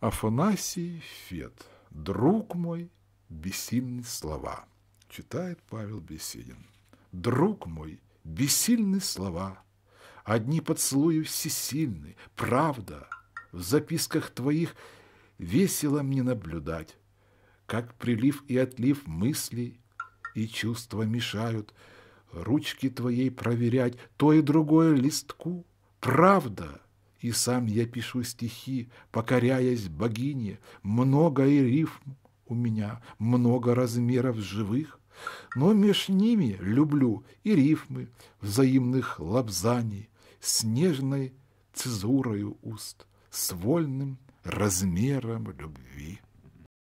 Афанасий Фет, друг мой, бессильны слова, читает Павел Беседин. Друг мой, бессильны слова, одни поцелуи всесильны, правда, в записках твоих весело мне наблюдать, как прилив и отлив мыслей и чувства мешают ручки твоей проверять то и другое листку, правда, и сам я пишу стихи, покоряясь богине, много и рифм у меня, много размеров живых, но меж ними люблю и рифмы взаимных лапзаний, с нежной цезурою уст, с вольным размером любви.